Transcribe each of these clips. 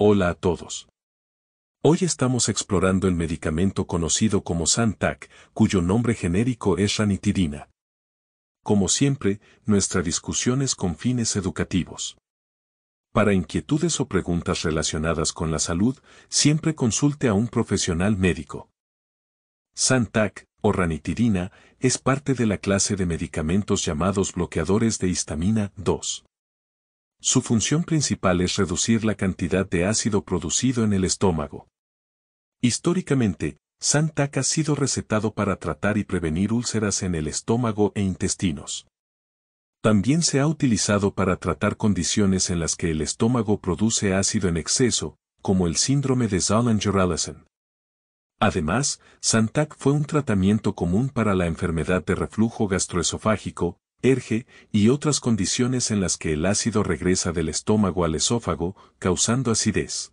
Hola a todos. Hoy estamos explorando el medicamento conocido como Santac, cuyo nombre genérico es ranitidina. Como siempre, nuestra discusión es con fines educativos. Para inquietudes o preguntas relacionadas con la salud, siempre consulte a un profesional médico. Santac o ranitidina, es parte de la clase de medicamentos llamados bloqueadores de histamina 2. Su función principal es reducir la cantidad de ácido producido en el estómago. Históricamente, Santac ha sido recetado para tratar y prevenir úlceras en el estómago e intestinos. También se ha utilizado para tratar condiciones en las que el estómago produce ácido en exceso, como el síndrome de Zollinger-Ellison. Además, Santac fue un tratamiento común para la enfermedad de reflujo gastroesofágico, erge y otras condiciones en las que el ácido regresa del estómago al esófago, causando acidez.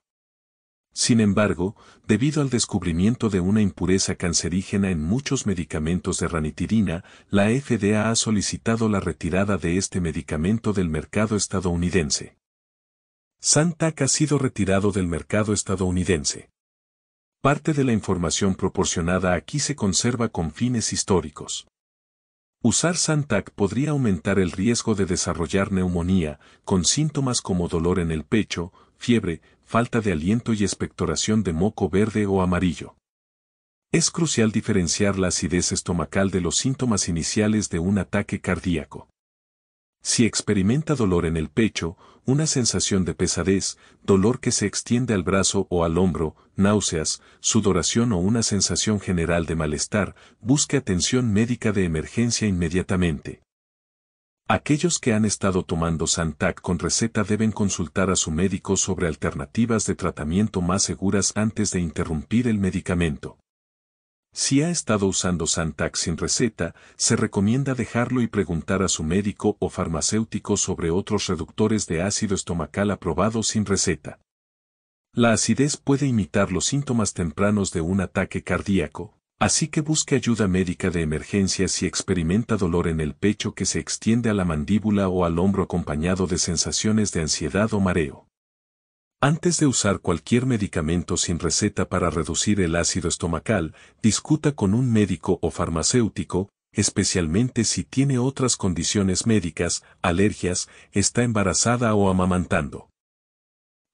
Sin embargo, debido al descubrimiento de una impureza cancerígena en muchos medicamentos de ranitidina, la FDA ha solicitado la retirada de este medicamento del mercado estadounidense. Santac ha sido retirado del mercado estadounidense. Parte de la información proporcionada aquí se conserva con fines históricos. Usar Santac podría aumentar el riesgo de desarrollar neumonía, con síntomas como dolor en el pecho, fiebre, falta de aliento y expectoración de moco verde o amarillo. Es crucial diferenciar la acidez estomacal de los síntomas iniciales de un ataque cardíaco. Si experimenta dolor en el pecho, una sensación de pesadez, dolor que se extiende al brazo o al hombro, náuseas, sudoración o una sensación general de malestar, busque atención médica de emergencia inmediatamente. Aquellos que han estado tomando Santac con receta deben consultar a su médico sobre alternativas de tratamiento más seguras antes de interrumpir el medicamento. Si ha estado usando Zantac sin receta, se recomienda dejarlo y preguntar a su médico o farmacéutico sobre otros reductores de ácido estomacal aprobados sin receta. La acidez puede imitar los síntomas tempranos de un ataque cardíaco, así que busque ayuda médica de emergencia si experimenta dolor en el pecho que se extiende a la mandíbula o al hombro acompañado de sensaciones de ansiedad o mareo. Antes de usar cualquier medicamento sin receta para reducir el ácido estomacal, discuta con un médico o farmacéutico, especialmente si tiene otras condiciones médicas, alergias, está embarazada o amamantando.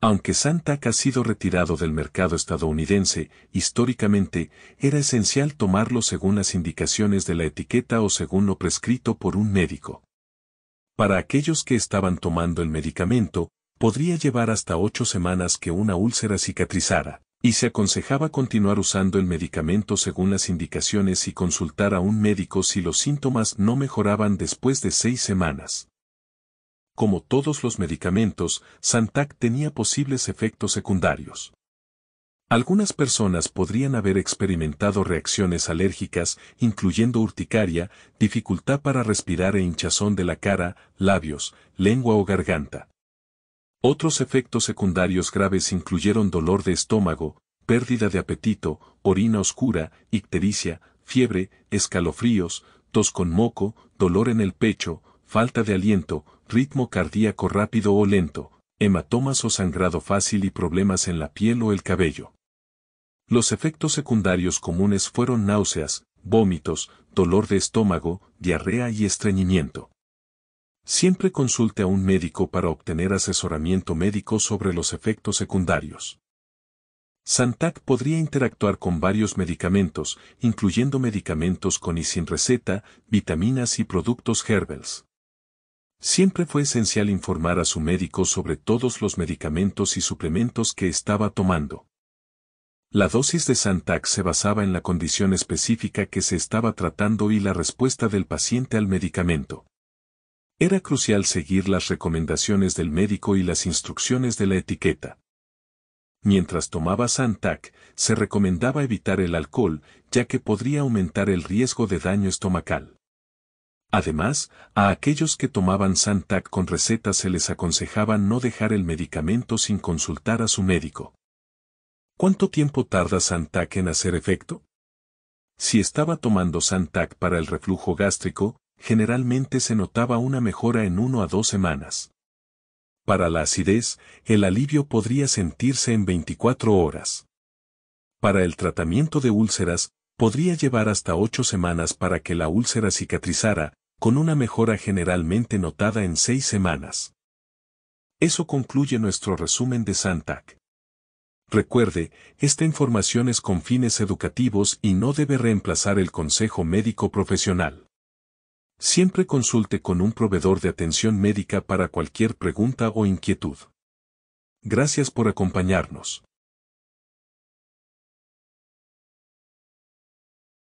Aunque Santac ha sido retirado del mercado estadounidense, históricamente, era esencial tomarlo según las indicaciones de la etiqueta o según lo prescrito por un médico. Para aquellos que estaban tomando el medicamento, podría llevar hasta ocho semanas que una úlcera cicatrizara, y se aconsejaba continuar usando el medicamento según las indicaciones y consultar a un médico si los síntomas no mejoraban después de seis semanas. Como todos los medicamentos, Santac tenía posibles efectos secundarios. Algunas personas podrían haber experimentado reacciones alérgicas, incluyendo urticaria, dificultad para respirar e hinchazón de la cara, labios, lengua o garganta. Otros efectos secundarios graves incluyeron dolor de estómago, pérdida de apetito, orina oscura, ictericia, fiebre, escalofríos, tos con moco, dolor en el pecho, falta de aliento, ritmo cardíaco rápido o lento, hematomas o sangrado fácil y problemas en la piel o el cabello. Los efectos secundarios comunes fueron náuseas, vómitos, dolor de estómago, diarrea y estreñimiento. Siempre consulte a un médico para obtener asesoramiento médico sobre los efectos secundarios. Santac podría interactuar con varios medicamentos, incluyendo medicamentos con y sin receta, vitaminas y productos Herbels. Siempre fue esencial informar a su médico sobre todos los medicamentos y suplementos que estaba tomando. La dosis de Santac se basaba en la condición específica que se estaba tratando y la respuesta del paciente al medicamento. Era crucial seguir las recomendaciones del médico y las instrucciones de la etiqueta. Mientras tomaba Santac, se recomendaba evitar el alcohol, ya que podría aumentar el riesgo de daño estomacal. Además, a aquellos que tomaban Santac con receta se les aconsejaba no dejar el medicamento sin consultar a su médico. ¿Cuánto tiempo tarda Santac en hacer efecto? Si estaba tomando Santac para el reflujo gástrico, generalmente se notaba una mejora en uno a dos semanas. Para la acidez, el alivio podría sentirse en 24 horas. Para el tratamiento de úlceras, podría llevar hasta 8 semanas para que la úlcera cicatrizara, con una mejora generalmente notada en 6 semanas. Eso concluye nuestro resumen de Santac. Recuerde, esta información es con fines educativos y no debe reemplazar el consejo médico profesional. Siempre consulte con un proveedor de atención médica para cualquier pregunta o inquietud. Gracias por acompañarnos.